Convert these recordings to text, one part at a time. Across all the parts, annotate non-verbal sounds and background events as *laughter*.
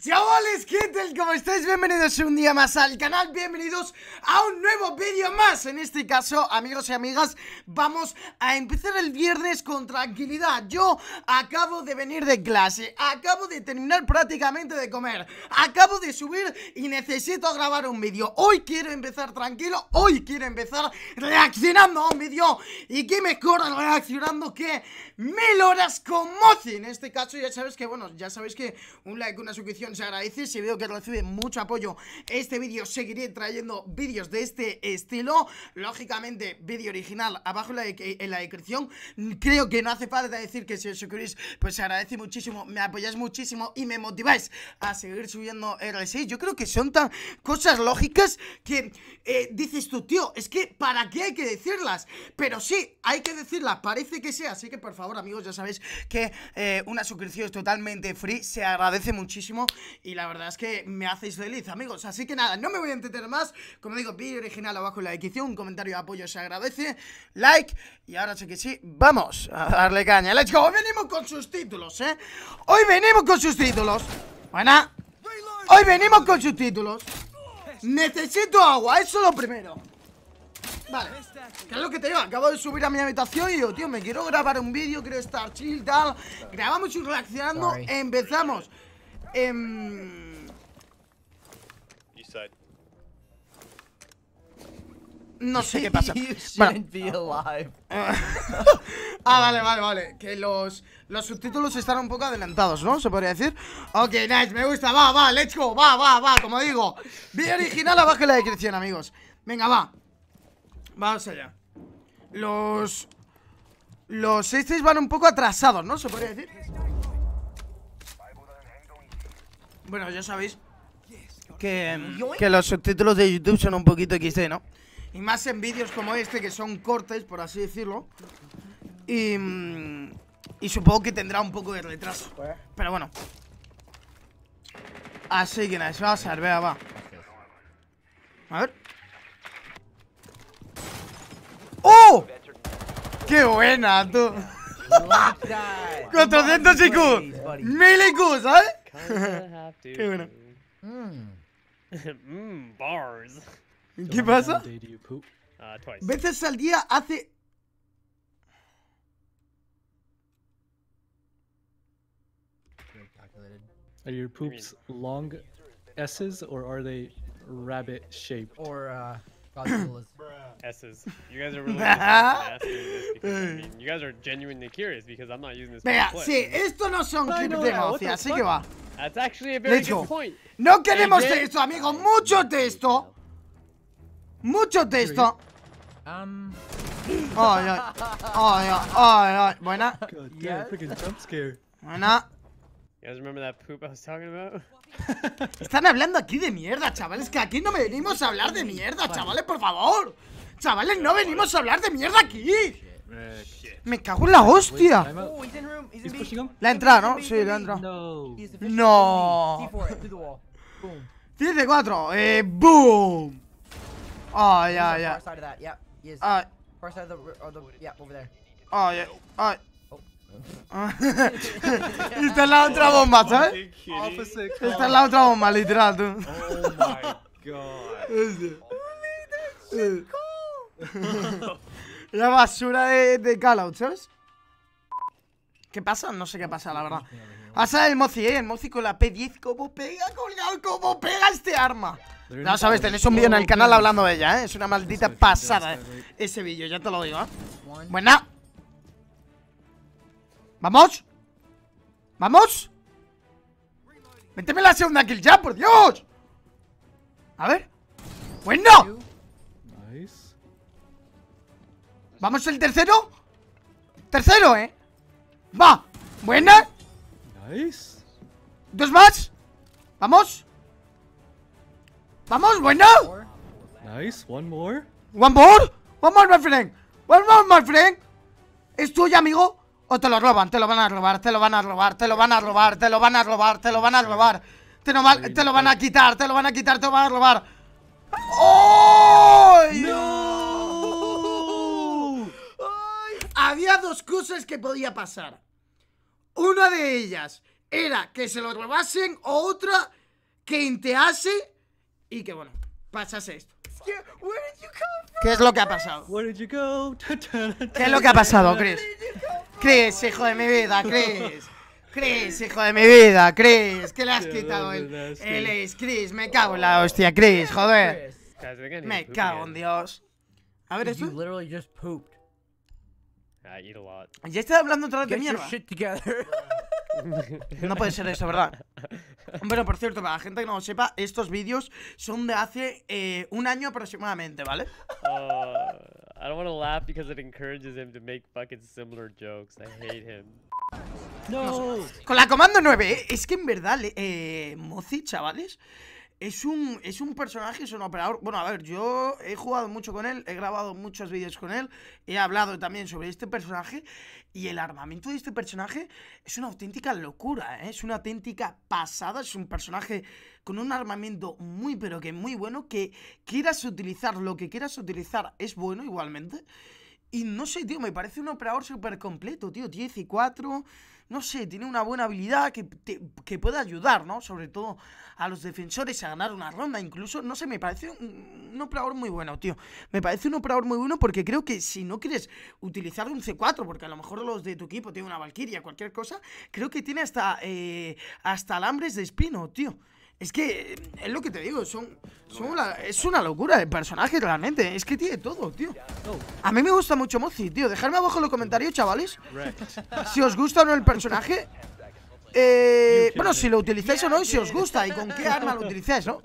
Chavales, ¿qué tal? ¿Cómo estáis? Bienvenidos un día más al canal, bienvenidos a un nuevo vídeo más En este caso, amigos y amigas, vamos a empezar el viernes con tranquilidad Yo acabo de venir de clase, acabo de terminar prácticamente de comer Acabo de subir y necesito grabar un vídeo Hoy quiero empezar tranquilo, hoy quiero empezar reaccionando a un vídeo Y que mejor reaccionando que mil horas con Mozi En este caso ya sabes que, bueno, ya sabéis que un like, una suscripción se agradece, si veo que recibe mucho apoyo este vídeo, seguiré trayendo vídeos de este estilo. Lógicamente, vídeo original abajo en la, descripción. Creo que no hace falta decir que si os suscribís, pues se agradece muchísimo, me apoyáis muchísimo y me motiváis a seguir subiendo R6. Yo creo que son tan cosas lógicas que eh, dices tú, tío, es que ¿para qué hay que decirlas? Pero sí, hay que decirlas, parece que sea. Así que por favor, amigos, ya sabéis que eh, una suscripción es totalmente free, se agradece muchísimo. Y la verdad es que me hacéis feliz, amigos. Así que nada, no me voy a entretener más. Como digo, vídeo original abajo en la descripción, un comentario de apoyo se agradece, like. Y ahora sí que sí, vamos a darle caña. Let's go. Hoy venimos con sus títulos, ¿eh? Hoy venimos con sus títulos. Buena. Hoy venimos con sus títulos. Necesito agua, eso es lo primero. Vale, ¿qué es lo que te digo? Acabo de subir a mi habitación y yo, tío, me quiero grabar un vídeo, quiero estar chill, tal Grabamos y reaccionando, empezamos Em, no *laughs* sé qué pasa. *laughs* *laughs* ah, vale, vale, vale. Que los, los subtítulos están un poco adelantados, ¿no? Se podría decir. Ok, nice, me gusta. Va, va, let's go. Va, va, va, como digo. Bien original abajo en la descripción, amigos. Venga, va. Vamos allá. Los. Los seis van un poco atrasados, ¿no? Se podría decir. Bueno, ya sabéis que, los subtítulos de YouTube son un poquito XD, ¿no? Y más en vídeos como este, que son cortes, por así decirlo. Y, mm, supongo que tendrá un poco de retraso. Pero bueno. Así que nada, eso va a ser, vea, va. A ver. ¡Oh! ¡Qué buena, tú! 400 IQ, 1000 IQ, ¿sabes? *laughs* have to. Mmm. mmm, *laughs* bars. *laughs* ¿Qué pasa? Uh, Veces al día hace. Are your poops long S's or are they rabbit shaped? Or, uh. Godzilla's. *laughs* S's. You guys are really *laughs* asking this because I mean, you guys are genuinely curious because I'm not using this. Vea, sí, esto no son clips no, de Mafia, así que va. That's actually a very Let's good go. point. No queremos de esto, amigo. Mucho esto. Mucho esto. Um. Oh, yeah. Oh, yeah. Oh, yeah. Buena. God, yeah. freaking jump scare. Buena. You guys remember that poop I was talking *laughs* Están hablando aquí de mierda, chavales. Que aquí no venimos a hablar de mierda, chavales, por favor. Chavales, no venimos a hablar de mierda aquí. Me cago en la hostia. Oh, la entrada, ¿no? Sí, la entrada. No. Tiene de 4. Eh, boom. ay Ay Ay, ay esta es la otra bomba, ¿sabes? Esta es la otra bomba, literal, tú. Oh my god. *laughs* la basura de, de ¿sabes? ¿Qué pasa? No sé qué pasa, la verdad. Pasa el Mozi, ¿eh? El Mozi con la P10. ¿Cómo pega, ¿Cómo pega este arma? No, sabes, tenéis un vídeo en el canal hablando de ella, ¿eh? Es una maldita pasada ¿eh? ese vídeo, ya te lo digo, ¿eh? Buena. ¡Vamos! ¡Vamos! ¡Méteme la segunda kill ya, por Dios! A ver. ¡Bueno! ¿Vamos el tercero? ¡Tercero, eh! ¡Va! ¡Buena! Nice. ¿Dos más? ¿Vamos? ¡Vamos, bueno! Nice, one more. One more? One more, my friend. One more, my friend. Es tuyo, amigo. O te lo roban, te lo van a robar, te lo van a robar, te lo van a robar, te lo van a robar, te lo van a robar. Te, te lo van a quitar, te lo van a quitar, te lo van a robar. ¡Oh! ¡No! Había dos cosas que podía pasar. Una de ellas era que se lo robasen, o otra que intease y que, bueno, pasase esto. ¿Qué es lo que ha pasado? *laughs* ¿Qué es lo que ha pasado, Chris? Chris, hijo de mi vida, Chris. Chris, hijo de mi vida, Chris. ¿Qué le has quitado el, el Chris? Me cago en la hostia, Chris, joder. Me cago en Dios. A ver, esto. Ah, ya está hablando otra vez de mierda. *laughs* No puede ser eso, ¿verdad? Bueno, por cierto, para la gente que no lo sepa, estos vídeos son de hace eh, un año aproximadamente, ¿vale? Oh, I don't want to laugh because it encourages him to make No. Con la comando 9, eh, es que en verdad, eh, Mozi, chavales, es un, es un personaje, es un operador. Bueno, a ver, yo he jugado mucho con él, he grabado muchos vídeos con él, he hablado también sobre este personaje y el armamento de este personaje es una auténtica locura, ¿eh? es una auténtica pasada, es un personaje con un armamento muy pero que muy bueno, que quieras utilizar lo que quieras utilizar es bueno igualmente. Y no sé, tío, me parece un operador súper completo, tío, 10 y 4 no sé, tiene una buena habilidad que, que puede ayudar, ¿no? Sobre todo a los defensores a ganar una ronda, incluso, no sé, me parece un, un operador muy bueno, tío. Me parece un operador muy bueno porque creo que si no quieres utilizar un C4, porque a lo mejor los de tu equipo tienen una Valkyria, cualquier cosa, creo que tiene hasta, eh, hasta alambres de espino, tío. Es que eh, es lo que te digo, son, es una locura el personaje realmente. Es que tiene todo, tío. A mí me gusta mucho Mozi, tío. Dejadme abajo en los comentarios, chavales, si os gusta o no el personaje. Eh, bueno, si lo utilizáis o no y si os gusta y con qué arma lo utilizáis, ¿no?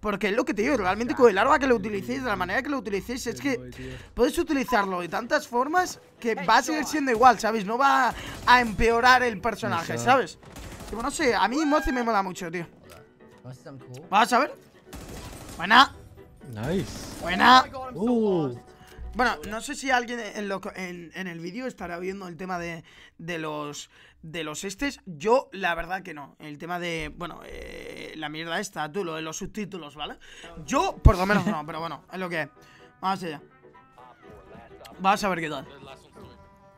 Porque es lo que te digo, realmente con el arma que lo utilicéis, de la manera que lo utilicéis, es que podéis utilizarlo de tantas formas que va a seguir siendo igual, ¿sabes? No va a empeorar el personaje, ¿sabes? no sé, a mí Mozi me mola mucho, tío. Vamos a ver. Buena. Nice. Buena. Oh bueno, no sé si alguien en, el vídeo estará viendo el tema de, de, los de los estes. Yo, la verdad que no. El tema de, bueno, eh, la mierda esta, tú, lo de los subtítulos, ¿vale? Yo, por lo menos no, pero bueno, es lo que es. Vamos allá. Vamos a ver qué tal.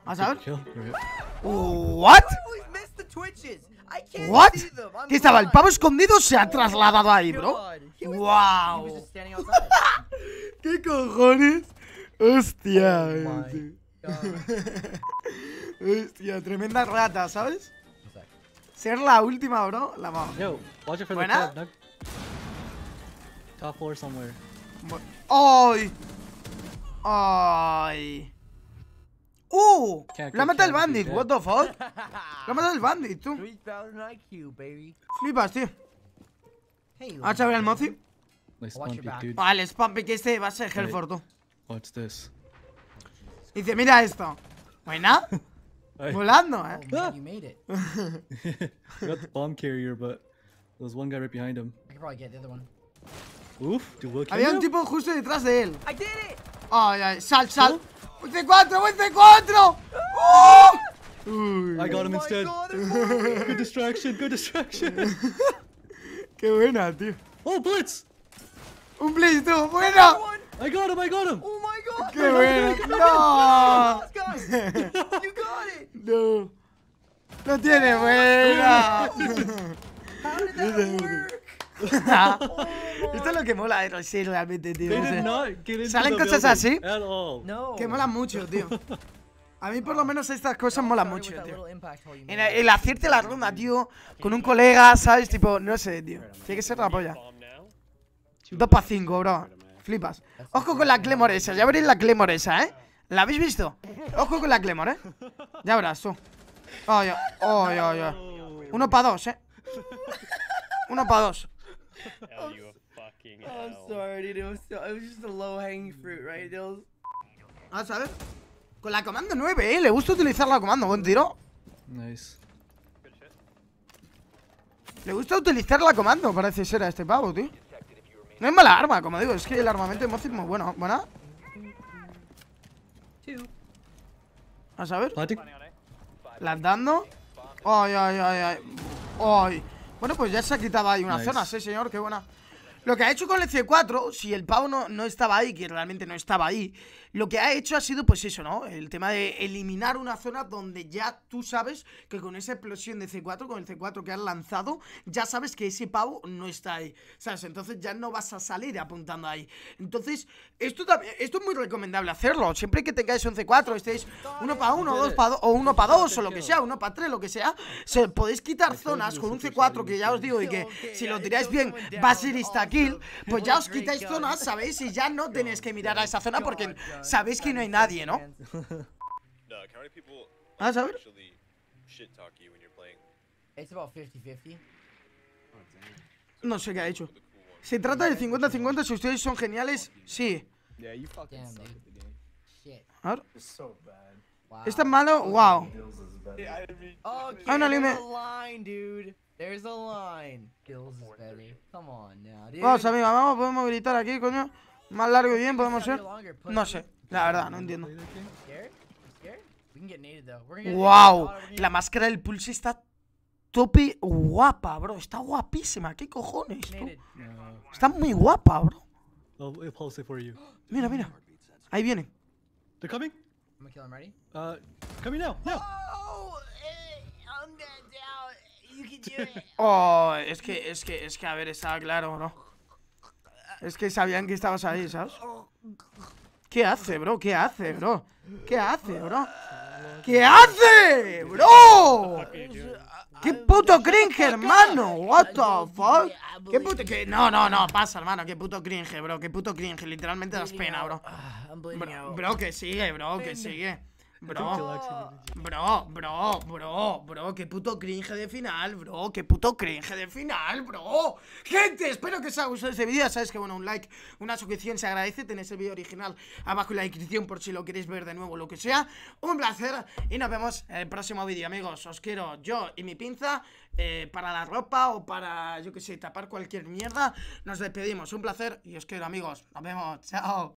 Vamos a ver. ¿What? What? ¿Qué estaba? ¿El pavo escondido se ha trasladado ahí, bro? ¡Wow! *laughs* ¿Qué cojones? Hostia, oh eh, *laughs* Hostia, tremenda rata, ¿sabes? Ser la última, bro, la vamos. Buena. top, floor somewhere. ¡Ay! ¡Ay! ¡Uh! La mata el bandit, what the fuck? *laughs* La mata el bandit, tú. Flipas, tío. a ver el mozi? Vale, el Spampy este va a ser Hellford, tú. What's this? Dice, mira esto. Buena. *laughs* Volando, eh. Oh, you made it. *laughs* Got the bomb carrier, but there was one guy right behind him. I could probably get the other one. Oof, dude, we'll Había un tipo justo detrás de él. I did it. Oh, yeah, sal, sal. Oh. 1v4, 1v4! Oh! I got him oh instead. God, *laughs* good distraction, good distraction. *laughs* Qué buena, tío. Oh, Blitz! Un Blitz, tú, buena! I got him, I got him! Oh my god! Qué buena! *laughs* No! you got it! No. No tiene buena! How did that work? Ah. *laughs* Esto es lo que mola de realmente, tío. Salen cosas así que mola mucho, tío. A mí por lo menos estas cosas mola mucho, tío. el, hacerte la ronda, tío, con un colega, ¿sabes? Tipo, no sé, tío. Tiene que ser la polla. 2 para cinco, bro. Flipas. Ojo con la Clemore esa. Ya veréis la Clemore esa, ¿eh? ¿La habéis visto? Ojo con la Clemore, ¿eh? Ya verás tú. Uno para dos, ¿eh? Uno para dos. *laughs* Oh, I'm oh, sorry, dude. It was, just a low hanging fruit, right? Mm-hmm. Ah, ¿sabes? Con la comando 9, eh. Le gusta utilizar la comando. Buen tiro. Nice. Le gusta utilizar la comando, parece ser a este pavo, tío. No es mala arma, como digo. Es que el armamento de es muy bueno. ¿Buena? A saber. Plantando. Ay, ay, ay, ay. Ay. Bueno, pues ya se ha quitado ahí una zona, sí, señor, qué buena lo que ha hecho con el C4, si el pavo no, no, estaba ahí, que realmente no estaba ahí, lo que ha hecho ha sido pues eso, ¿no? El tema de eliminar una zona donde ya tú sabes que con esa explosión de C4, con el C4 que has lanzado, ya sabes que ese pavo no está ahí. ¿Sabes? Entonces ya no vas a salir apuntando ahí. Entonces, esto también, esto es muy recomendable hacerlo. Siempre que tengáis un C4, estéis uno para uno, dos para dos, o uno para dos, o lo que sea, uno para tres, lo que sea, se podéis quitar zonas con un C4 que ya os digo y que si lo tiráis bien va a ser instaque pues ya os quitáis zonas, ¿sabéis? Y ya no tenéis que mirar a esa zona porque sabéis que no hay nadie, ¿no? *laughs* Ah, ¿sabes? No sé qué ha hecho. Se trata de 50-50 si ustedes son geniales, sí. A ¿Es tan malo? Wow. Hay una línea. There's a line. Kills is Come on now, Vamos, amigo, vamos, podemos gritar aquí, coño. Más largo y bien, podemos ser. No sé, la verdad, no entiendo. Wow, la máscara del pulse está Topi guapa, bro. Está guapísima, qué cojones. Está muy guapa, bro. Mira, mira. Ahí viene. They're coming. I'm gonna kill him, ready? Uh, coming now, Oh, es que, es que, es que, a ver, estaba claro, ¿no? Es que sabían que estabas ahí, ¿sabes? ¿Qué hace, bro? ¿Qué hace, bro? ¿Qué hace, bro? ¿Qué hace, bro? ¿Qué puto cringe, hermano? What the fuck? ¿Qué puto que No, no, no, pasa, hermano. Qué puto cringe, bro. Qué puto cringe. Literalmente das pena, Bro, bro que sigue, bro, que sigue. Bro, bro, bro, bro, bro, qué puto cringe de final, bro, qué puto cringe de final, bro. Gente, espero que os haya gustado este vídeo, sabes que bueno, un like, una suscripción se agradece, tenéis el vídeo original abajo en la descripción por si lo queréis ver de nuevo, lo que sea. Un placer y nos vemos en el próximo vídeo, amigos. Os quiero yo y mi pinza eh, para la ropa o para, yo que sé, tapar cualquier mierda. Nos despedimos, un placer y os quiero, amigos. Nos vemos, chao.